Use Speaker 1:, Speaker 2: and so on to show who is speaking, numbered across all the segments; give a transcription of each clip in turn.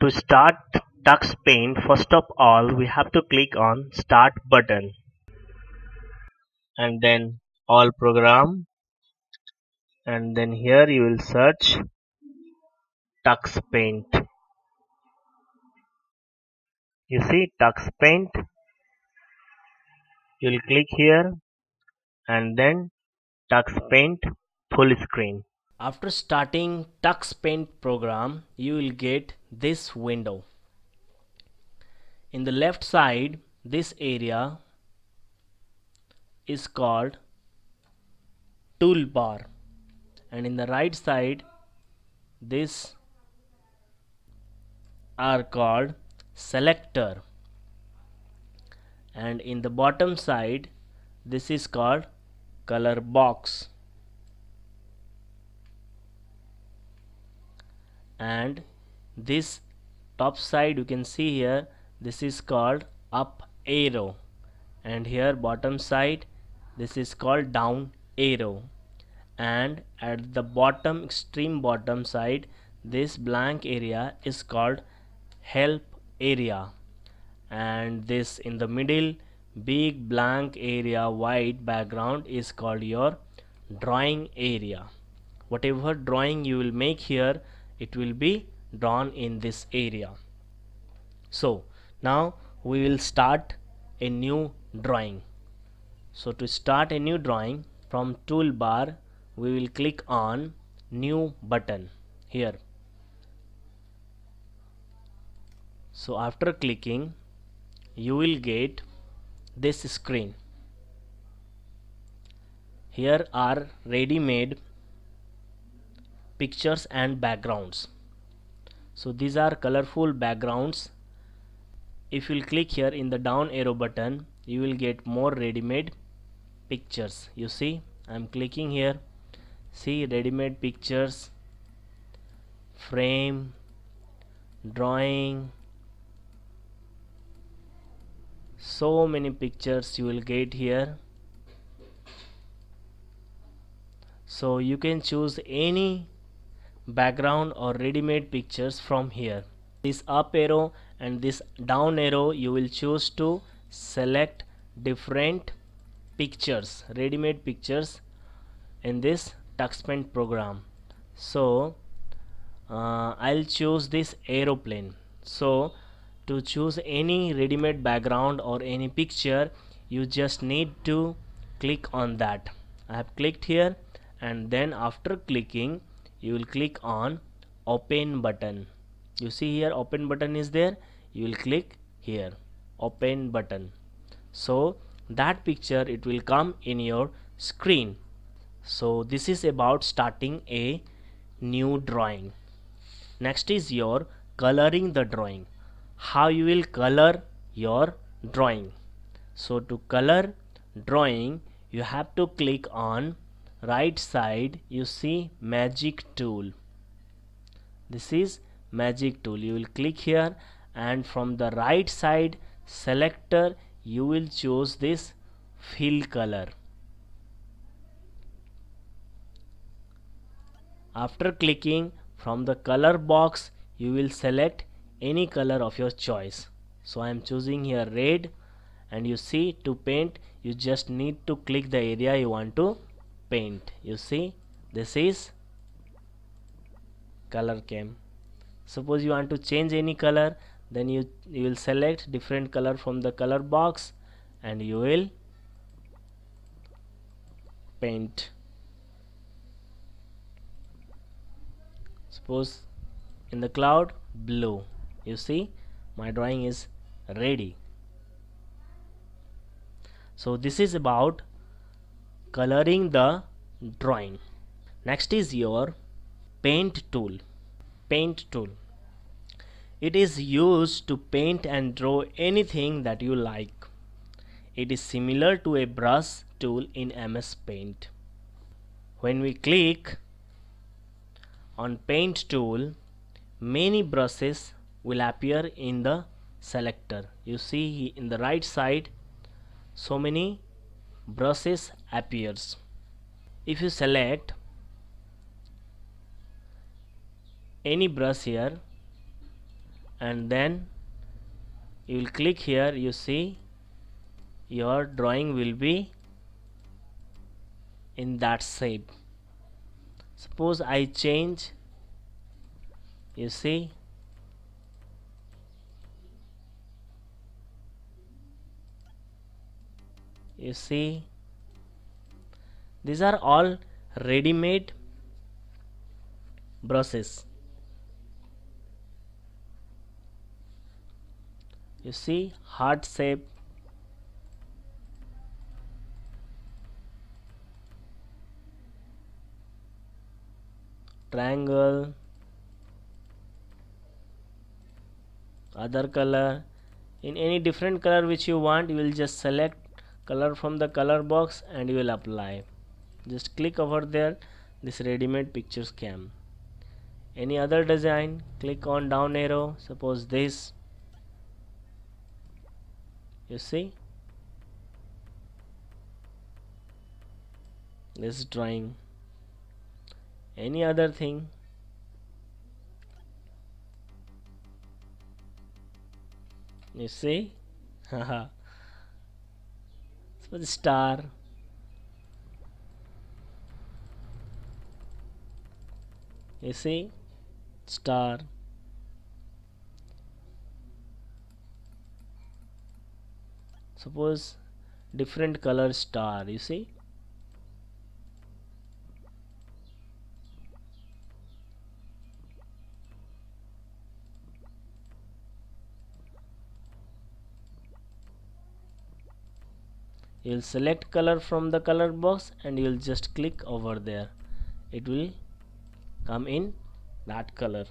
Speaker 1: To start Tux Paint, first of all we have to click on start button and then all program and then here you will search Tux Paint. You see Tux Paint. You'll click here and then Tux Paint full screen. After starting Tux Paint program, you will get this window. In the left side, this area is called toolbar and in the right side this are called selector and in the bottom side this is called color box and this top side you can see here this is called up arrow and here bottom side this is called down arrow and at the bottom extreme bottom side this blank area is called help area and this in the middle big blank area white background is called your drawing area whatever drawing you will make here it will be drawn in this area so now we will start a new drawing so to start a new drawing from toolbar we will click on new button here so after clicking you will get this screen here are ready-made pictures and backgrounds so these are colorful backgrounds if you click here in the down arrow button you will get more ready-made pictures you see I'm clicking here see ready-made pictures frame drawing so many pictures you will get here so you can choose any background or ready-made pictures from here this up arrow and this down arrow you will choose to select different pictures ready-made pictures in this TuxPaint program so uh, I'll choose this aeroplane so to choose any ready-made background or any picture you just need to click on that I have clicked here and then after clicking you will click on open button you see here open button is there you will click here open button so that picture it will come in your screen so this is about starting a new drawing next is your coloring the drawing how you will color your drawing so to color drawing you have to click on right side you see magic tool this is magic tool you will click here and from the right side selector you will choose this fill color after clicking from the color box you will select any color of your choice so I am choosing here red and you see to paint you just need to click the area you want to paint you see this is color cam suppose you want to change any color then you, you will select different color from the color box and you will paint suppose in the cloud blue you see my drawing is ready so this is about coloring the drawing next is your paint tool paint tool it is used to paint and draw anything that you like it is similar to a brush tool in MS Paint when we click on paint tool many brushes will appear in the selector you see in the right side so many brushes appears if you select any brush here and then you will click here you see your drawing will be in that shape suppose I change you see you see these are all ready-made brushes you see heart shape triangle other color in any different color which you want you will just select color from the color box and you will apply just click over there this ready-made pictures came any other design click on down arrow suppose this you see this drawing any other thing you see haha so the star you see star suppose different color star you see you'll select color from the color box and you'll just click over there it will come in that color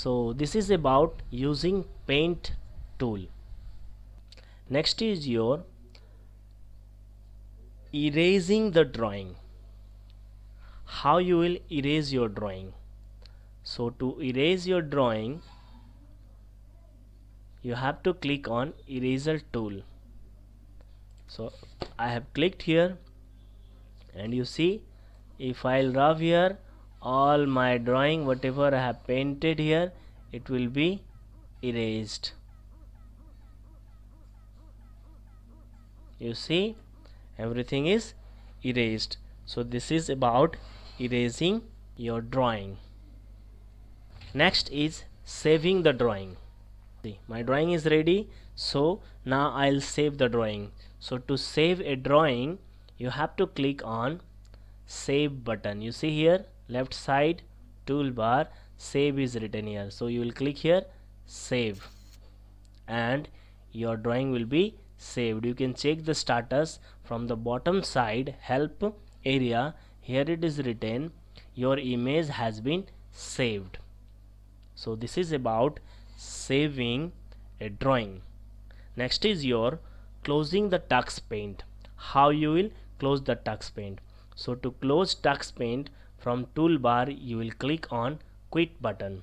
Speaker 1: so this is about using paint tool next is your erasing the drawing how you will erase your drawing so to erase your drawing you have to click on eraser tool so I have clicked here and you see if I'll draw here all my drawing whatever I have painted here it will be erased you see everything is erased so this is about erasing your drawing next is saving the drawing see my drawing is ready so now I'll save the drawing so to save a drawing you have to click on save button you see here left side toolbar save is written here so you will click here save and your drawing will be saved you can check the status from the bottom side help area here it is written your image has been saved so this is about saving a drawing next is your closing the tux paint how you will close the tux paint so to close tux paint from toolbar you will click on quit button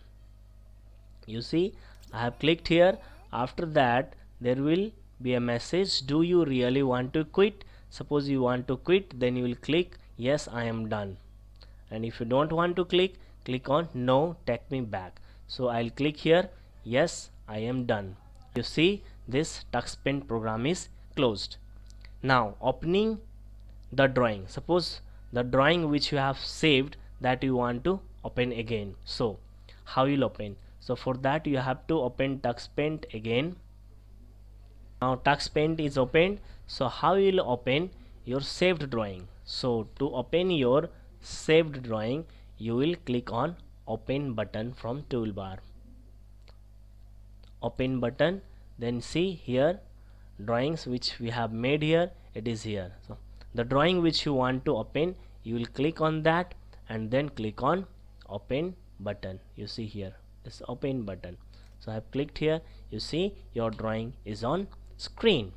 Speaker 1: you see I have clicked here after that there will be a message do you really want to quit suppose you want to quit then you will click yes I am done and if you don't want to click click on no take me back so I'll click here yes I am done you see this tuxpin program is closed now opening the drawing suppose the drawing which you have saved that you want to open again so how you'll open so for that you have to open tuxpaint again now tuxpaint is opened so how you'll open your saved drawing so to open your saved drawing you will click on open button from toolbar open button then see here drawings which we have made here it is here so the drawing which you want to open you will click on that and then click on open button you see here this open button so I have clicked here you see your drawing is on screen